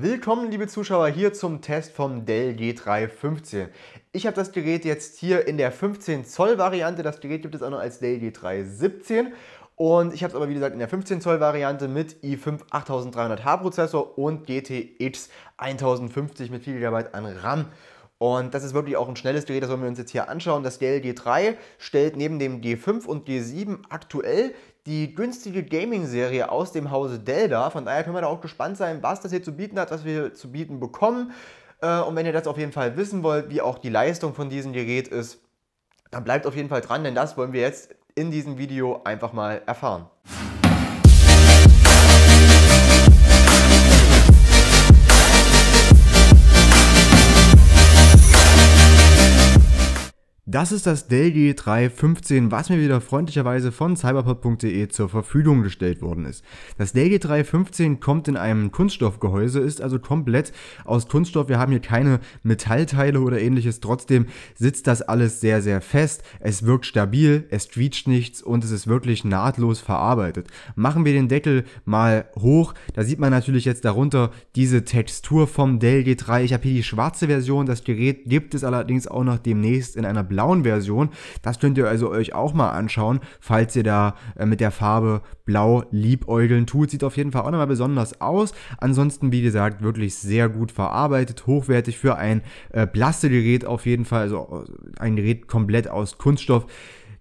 Willkommen liebe Zuschauer hier zum Test vom Dell G315. Ich habe das Gerät jetzt hier in der 15 Zoll Variante, das Gerät gibt es auch noch als Dell G317 und ich habe es aber wie gesagt in der 15 Zoll Variante mit i5 8300H Prozessor und GTX 1050 mit 4 GB an RAM. Und das ist wirklich auch ein schnelles Gerät, das wollen wir uns jetzt hier anschauen. Das Dell g 3 stellt neben dem g 5 und g 7 aktuell die günstige Gaming-Serie aus dem Hause Dell dar. Von daher können wir da auch gespannt sein, was das hier zu bieten hat, was wir hier zu bieten bekommen. Äh, und wenn ihr das auf jeden Fall wissen wollt, wie auch die Leistung von diesem Gerät ist, dann bleibt auf jeden Fall dran, denn das wollen wir jetzt in diesem Video einfach mal erfahren. Das ist das Dell Daily 315, was mir wieder freundlicherweise von cyberpub.de zur Verfügung gestellt worden ist. Das Dell Daily 315 kommt in einem Kunststoffgehäuse, ist also komplett aus Kunststoff. Wir haben hier keine Metallteile oder ähnliches. Trotzdem sitzt das alles sehr, sehr fest. Es wirkt stabil, es quietscht nichts und es ist wirklich nahtlos verarbeitet. Machen wir den Deckel mal hoch. Da sieht man natürlich jetzt darunter diese Textur vom Dell g 3. Ich habe hier die schwarze Version. Das Gerät gibt es allerdings auch noch demnächst in einer blauen Version. Das könnt ihr also euch auch mal anschauen, falls ihr da äh, mit der Farbe blau liebäugeln tut. Sieht auf jeden Fall auch nochmal besonders aus. Ansonsten, wie gesagt, wirklich sehr gut verarbeitet, hochwertig für ein äh, Gerät auf jeden Fall, also äh, ein Gerät komplett aus Kunststoff.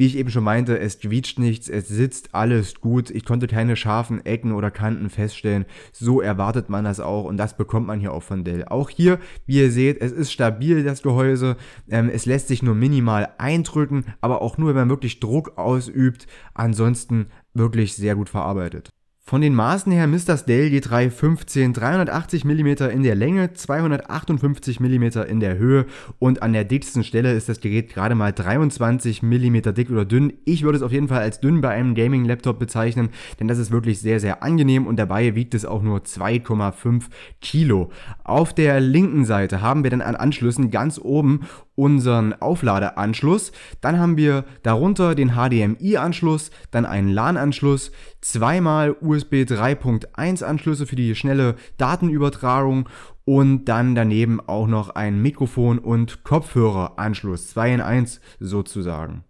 Wie ich eben schon meinte, es quietscht nichts, es sitzt alles gut. Ich konnte keine scharfen Ecken oder Kanten feststellen. So erwartet man das auch und das bekommt man hier auch von Dell. Auch hier, wie ihr seht, es ist stabil, das Gehäuse. Ähm, es lässt sich nur minimal eindrücken, aber auch nur, wenn man wirklich Druck ausübt. Ansonsten wirklich sehr gut verarbeitet. Von den Maßen her misst das Dell G3 15 380 mm in der Länge, 258 mm in der Höhe und an der dicksten Stelle ist das Gerät gerade mal 23 mm dick oder dünn. Ich würde es auf jeden Fall als dünn bei einem Gaming-Laptop bezeichnen, denn das ist wirklich sehr, sehr angenehm und dabei wiegt es auch nur 2,5 Kilo. Auf der linken Seite haben wir dann an Anschlüssen ganz oben unseren Aufladeanschluss, dann haben wir darunter den HDMI-Anschluss, dann einen LAN-Anschluss, zweimal USB 3.1 Anschlüsse für die schnelle Datenübertragung und dann daneben auch noch ein Mikrofon und Kopfhöreranschluss, 2 in 1 sozusagen.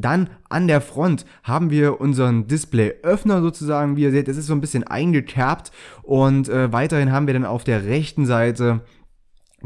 Dann an der Front haben wir unseren Displayöffner sozusagen, wie ihr seht, es ist so ein bisschen eingekerbt und äh, weiterhin haben wir dann auf der rechten Seite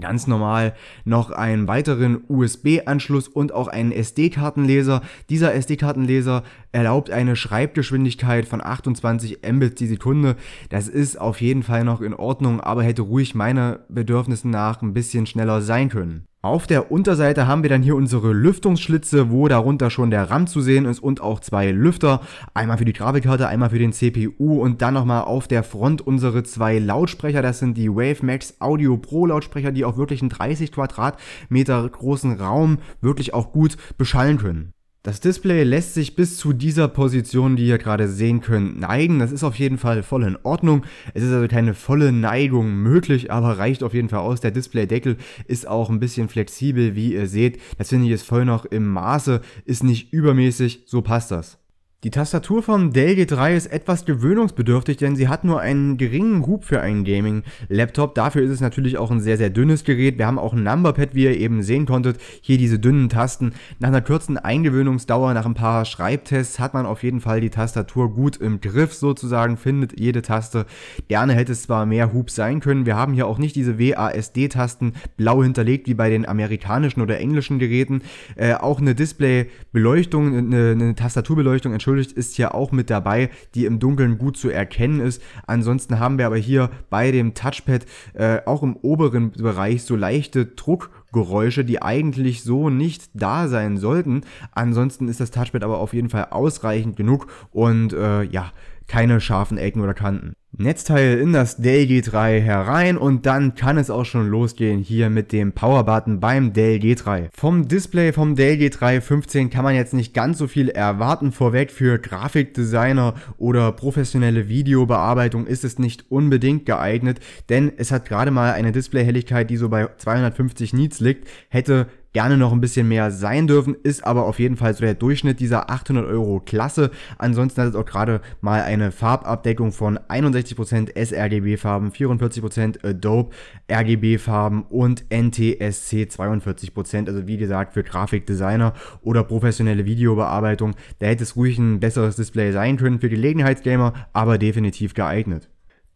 Ganz normal noch einen weiteren USB-Anschluss und auch einen SD-Kartenleser. Dieser SD-Kartenleser erlaubt eine Schreibgeschwindigkeit von 28 Mbit die Sekunde. Das ist auf jeden Fall noch in Ordnung, aber hätte ruhig meiner Bedürfnissen nach ein bisschen schneller sein können. Auf der Unterseite haben wir dann hier unsere Lüftungsschlitze, wo darunter schon der RAM zu sehen ist und auch zwei Lüfter. Einmal für die Grafikkarte, einmal für den CPU und dann nochmal auf der Front unsere zwei Lautsprecher. Das sind die WaveMax Audio Pro Lautsprecher, die auch wirklich einen 30 Quadratmeter großen Raum wirklich auch gut beschallen können. Das Display lässt sich bis zu dieser Position, die ihr gerade sehen könnt, neigen. Das ist auf jeden Fall voll in Ordnung. Es ist also keine volle Neigung möglich, aber reicht auf jeden Fall aus. Der Displaydeckel ist auch ein bisschen flexibel, wie ihr seht. Das finde ich ist voll noch im Maße, ist nicht übermäßig, so passt das. Die Tastatur von Dell G3 ist etwas gewöhnungsbedürftig, denn sie hat nur einen geringen Hub für einen Gaming-Laptop. Dafür ist es natürlich auch ein sehr, sehr dünnes Gerät. Wir haben auch ein Numberpad, wie ihr eben sehen konntet. Hier diese dünnen Tasten. Nach einer kurzen Eingewöhnungsdauer, nach ein paar Schreibtests, hat man auf jeden Fall die Tastatur gut im Griff sozusagen, findet jede Taste. Gerne hätte es zwar mehr Hub sein können. Wir haben hier auch nicht diese WASD-Tasten blau hinterlegt, wie bei den amerikanischen oder englischen Geräten. Äh, auch eine Display-Beleuchtung, äh, eine, eine Tastaturbeleuchtung, Entschuldigung, Beschuldigt ist hier auch mit dabei, die im Dunkeln gut zu erkennen ist. Ansonsten haben wir aber hier bei dem Touchpad äh, auch im oberen Bereich so leichte Druckgeräusche, die eigentlich so nicht da sein sollten. Ansonsten ist das Touchpad aber auf jeden Fall ausreichend genug und äh, ja, keine scharfen Ecken oder Kanten. Netzteil in das Dell g 3 herein und dann kann es auch schon losgehen hier mit dem Power-Button beim Dell G3. Vom Display vom Dell G3 15 kann man jetzt nicht ganz so viel erwarten vorweg. Für Grafikdesigner oder professionelle Videobearbeitung ist es nicht unbedingt geeignet, denn es hat gerade mal eine Displayhelligkeit, die so bei 250 Nits liegt, hätte gerne noch ein bisschen mehr sein dürfen, ist aber auf jeden Fall so der Durchschnitt dieser 800 Euro Klasse. Ansonsten hat es auch gerade mal eine Farbabdeckung von 61% sRGB-Farben, 44% Adobe RGB-Farben und NTSC 42%. Also wie gesagt, für Grafikdesigner oder professionelle Videobearbeitung, da hätte es ruhig ein besseres Display sein können für Gelegenheitsgamer, aber definitiv geeignet.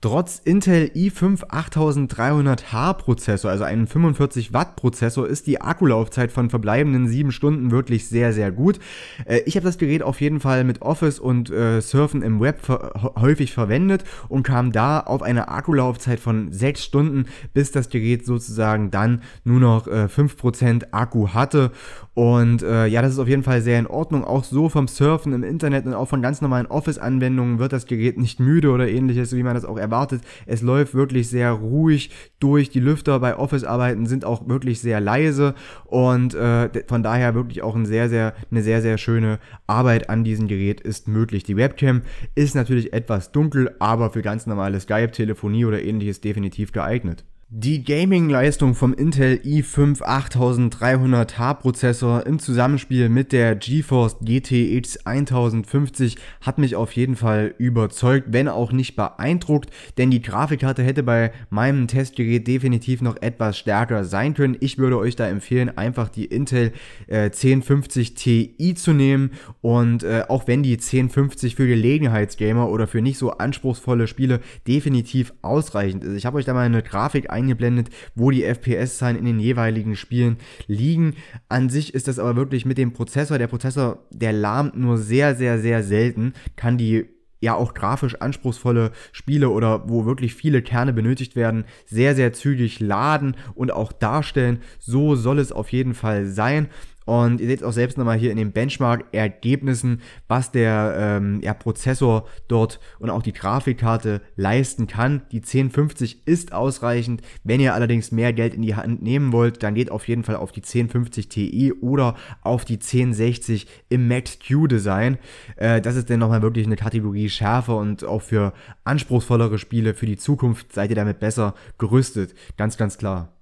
Trotz Intel i5 8300H Prozessor, also einem 45 Watt Prozessor, ist die Akkulaufzeit von verbleibenden 7 Stunden wirklich sehr, sehr gut. Äh, ich habe das Gerät auf jeden Fall mit Office und äh, Surfen im Web ver häufig verwendet und kam da auf eine Akkulaufzeit von 6 Stunden, bis das Gerät sozusagen dann nur noch äh, 5% Akku hatte. Und äh, ja, das ist auf jeden Fall sehr in Ordnung. Auch so vom Surfen im Internet und auch von ganz normalen Office-Anwendungen wird das Gerät nicht müde oder ähnliches, wie man das auch erwartet. Es läuft wirklich sehr ruhig durch. Die Lüfter bei Office-Arbeiten sind auch wirklich sehr leise und äh, von daher wirklich auch ein sehr, sehr, eine sehr, sehr schöne Arbeit an diesem Gerät ist möglich. Die Webcam ist natürlich etwas dunkel, aber für ganz normale Skype-Telefonie oder ähnliches definitiv geeignet. Die Gaming-Leistung vom Intel i5 8300H Prozessor im Zusammenspiel mit der GeForce GTX 1050 hat mich auf jeden Fall überzeugt, wenn auch nicht beeindruckt, denn die Grafikkarte hätte bei meinem Testgerät definitiv noch etwas stärker sein können. Ich würde euch da empfehlen, einfach die Intel äh, 1050 Ti zu nehmen und äh, auch wenn die 1050 für Gelegenheitsgamer oder für nicht so anspruchsvolle Spiele definitiv ausreichend ist. Ich habe euch da mal eine Grafik eingeblendet, wo die FPS-Zahlen in den jeweiligen Spielen liegen. An sich ist das aber wirklich mit dem Prozessor. Der Prozessor, der lahmt nur sehr, sehr, sehr selten, kann die ja auch grafisch anspruchsvolle Spiele oder wo wirklich viele Kerne benötigt werden, sehr, sehr zügig laden und auch darstellen. So soll es auf jeden Fall sein. Und ihr seht auch selbst nochmal hier in den Benchmark-Ergebnissen, was der ähm, ja, Prozessor dort und auch die Grafikkarte leisten kann. Die 1050 ist ausreichend. Wenn ihr allerdings mehr Geld in die Hand nehmen wollt, dann geht auf jeden Fall auf die 1050 Ti oder auf die 1060 im Max-Q-Design. Äh, das ist dann nochmal wirklich eine Kategorie schärfer und auch für anspruchsvollere Spiele für die Zukunft seid ihr damit besser gerüstet. Ganz, ganz klar.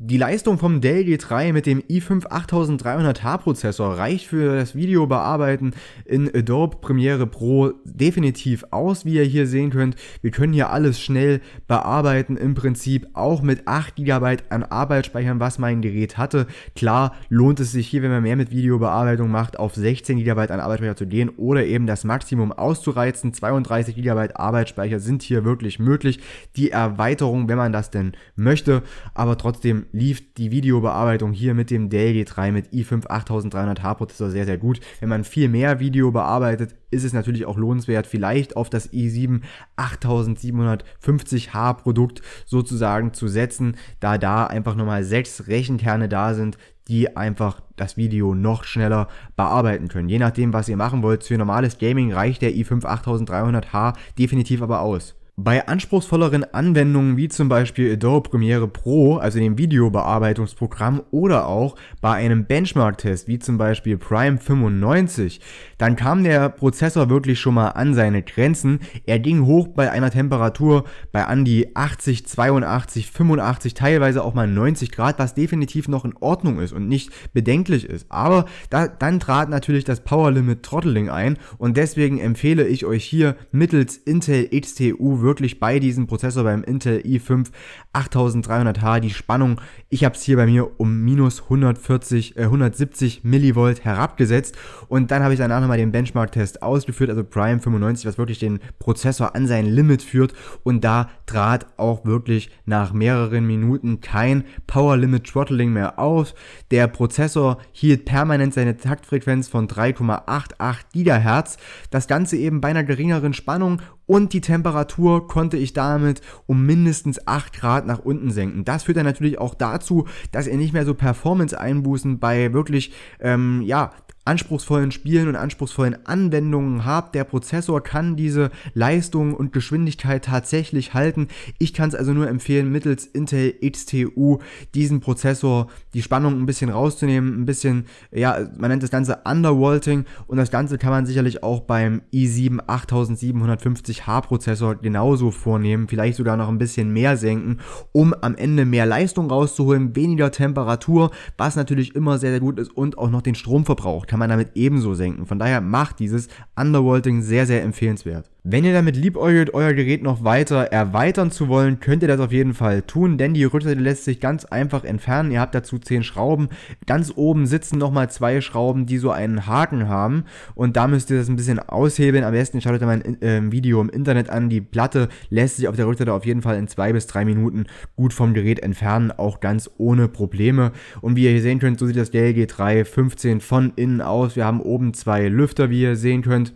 Die Leistung vom Dell G3 mit dem i5 8300H Prozessor reicht für das Videobearbeiten in Adobe Premiere Pro definitiv aus, wie ihr hier sehen könnt. Wir können hier alles schnell bearbeiten, im Prinzip auch mit 8 GB an Arbeitsspeichern, was mein Gerät hatte. Klar lohnt es sich hier, wenn man mehr mit Videobearbeitung macht, auf 16 GB an Arbeitsspeicher zu gehen oder eben das Maximum auszureizen. 32 GB Arbeitsspeicher sind hier wirklich möglich. Die Erweiterung, wenn man das denn möchte, aber trotzdem lief die Videobearbeitung hier mit dem Dell G3 mit i5 8300H Prozessor sehr, sehr gut. Wenn man viel mehr Video bearbeitet, ist es natürlich auch lohnenswert, vielleicht auf das i7 8750H Produkt sozusagen zu setzen, da da einfach nochmal sechs Rechenkerne da sind, die einfach das Video noch schneller bearbeiten können. Je nachdem, was ihr machen wollt, für normales Gaming reicht der i5 8300H definitiv aber aus. Bei anspruchsvolleren Anwendungen wie zum Beispiel Adobe Premiere Pro, also dem Videobearbeitungsprogramm, oder auch bei einem Benchmark-Test wie zum Beispiel Prime 95, dann kam der Prozessor wirklich schon mal an seine Grenzen. Er ging hoch bei einer Temperatur bei an die 80, 82, 85, teilweise auch mal 90 Grad, was definitiv noch in Ordnung ist und nicht bedenklich ist. Aber da, dann trat natürlich das Power Limit Throttling ein und deswegen empfehle ich euch hier mittels Intel XTU wirklich bei diesem Prozessor beim Intel i5 8300H die Spannung, ich habe es hier bei mir um minus 140, äh, 170 Millivolt herabgesetzt und dann habe ich danach nochmal den Benchmark-Test ausgeführt, also Prime 95, was wirklich den Prozessor an sein Limit führt und da trat auch wirklich nach mehreren Minuten kein Power Limit Throttling mehr auf. Der Prozessor hielt permanent seine Taktfrequenz von 3,88 GHz, das Ganze eben bei einer geringeren Spannung und die Temperatur konnte ich damit um mindestens 8 Grad nach unten senken. Das führt dann natürlich auch dazu, dass ihr nicht mehr so Performance-Einbußen bei wirklich, ähm, ja, anspruchsvollen Spielen und anspruchsvollen Anwendungen habt. Der Prozessor kann diese Leistung und Geschwindigkeit tatsächlich halten. Ich kann es also nur empfehlen, mittels Intel XTU diesen Prozessor die Spannung ein bisschen rauszunehmen, ein bisschen, ja, man nennt das Ganze Undervolting und das Ganze kann man sicherlich auch beim i7 8750H Prozessor genauso vornehmen, vielleicht sogar noch ein bisschen mehr senken, um am Ende mehr Leistung rauszuholen, weniger Temperatur, was natürlich immer sehr, sehr gut ist und auch noch den Stromverbrauch kann kann man damit ebenso senken. Von daher macht dieses underworld sehr, sehr empfehlenswert. Wenn ihr damit liebäugelt, euer Gerät noch weiter erweitern zu wollen, könnt ihr das auf jeden Fall tun, denn die Rückseite lässt sich ganz einfach entfernen. Ihr habt dazu 10 Schrauben. Ganz oben sitzen nochmal zwei Schrauben, die so einen Haken haben und da müsst ihr das ein bisschen aushebeln. Am besten schaut euch mein äh, Video im Internet an. Die Platte lässt sich auf der Rückseite auf jeden Fall in zwei bis drei Minuten gut vom Gerät entfernen, auch ganz ohne Probleme. Und wie ihr hier sehen könnt, so sieht das DLG 15 von innen aus. Wir haben oben zwei Lüfter, wie ihr sehen könnt.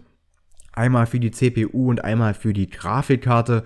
Einmal für die CPU und einmal für die Grafikkarte.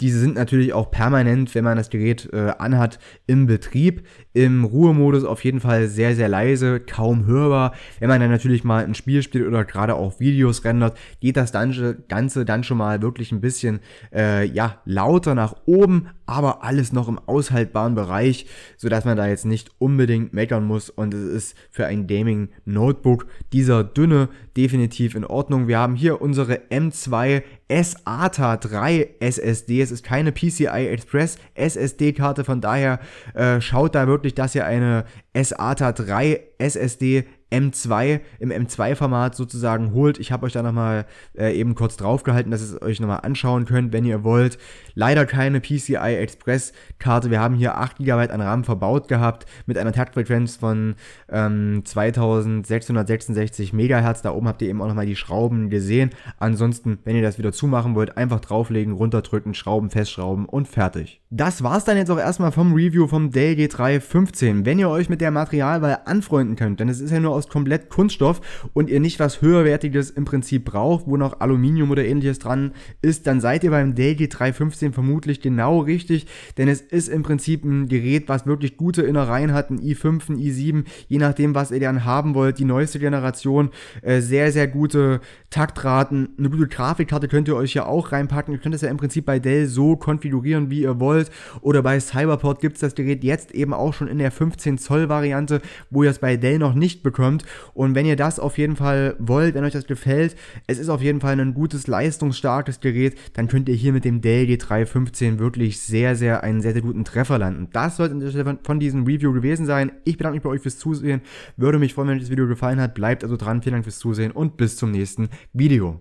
Diese sind natürlich auch permanent, wenn man das Gerät äh, anhat, im Betrieb. Im Ruhemodus auf jeden Fall sehr, sehr leise, kaum hörbar. Wenn man dann natürlich mal ein Spiel spielt oder gerade auch Videos rendert, geht das Ganze dann schon mal wirklich ein bisschen äh, ja, lauter nach oben, aber alles noch im aushaltbaren Bereich, sodass man da jetzt nicht unbedingt meckern muss. Und es ist für ein Gaming-Notebook dieser dünne definitiv in Ordnung. Wir haben hier unsere M2 SATA 3 SSD. Es ist keine PCI Express SSD-Karte, von daher äh, schaut da wirklich, dass ihr eine SATA 3 SSD M2 im M2-Format sozusagen holt. Ich habe euch da nochmal äh, eben kurz draufgehalten, dass ihr es euch nochmal anschauen könnt, wenn ihr wollt. Leider keine PCI Express-Karte. Wir haben hier 8 GB an RAM verbaut gehabt mit einer Taktfrequenz von ähm, 2666 MHz. Da oben habt ihr eben auch nochmal die Schrauben gesehen. Ansonsten, wenn ihr das wieder zumachen wollt, einfach drauflegen, runterdrücken, Schrauben festschrauben und fertig. Das war's dann jetzt auch erstmal vom Review vom Dell G3 15. Wenn ihr euch mit der ihr Materialwahl anfreunden könnt. Denn es ist ja nur aus komplett Kunststoff und ihr nicht was höherwertiges im Prinzip braucht, wo noch Aluminium oder ähnliches dran ist, dann seid ihr beim Delgi 315 vermutlich genau richtig. Denn es ist im Prinzip ein Gerät, was wirklich gute Innereien hat, ein i5, ein i7, je nachdem, was ihr dann haben wollt. Die neueste Generation, äh, sehr, sehr gute Taktraten, eine gute Grafikkarte könnt ihr euch ja auch reinpacken. Ihr könnt es ja im Prinzip bei Dell so konfigurieren, wie ihr wollt. Oder bei Cyberport gibt es das Gerät jetzt eben auch schon in der 15 Zoll Variante Variante, wo ihr es bei Dell noch nicht bekommt. Und wenn ihr das auf jeden Fall wollt, wenn euch das gefällt, es ist auf jeden Fall ein gutes, leistungsstarkes Gerät, dann könnt ihr hier mit dem Dell G315 wirklich sehr, sehr einen sehr, sehr guten Treffer landen. Das sollte von diesem Review gewesen sein. Ich bedanke mich bei euch fürs Zusehen. Würde mich freuen, wenn euch das Video gefallen hat. Bleibt also dran. Vielen Dank fürs Zusehen und bis zum nächsten Video.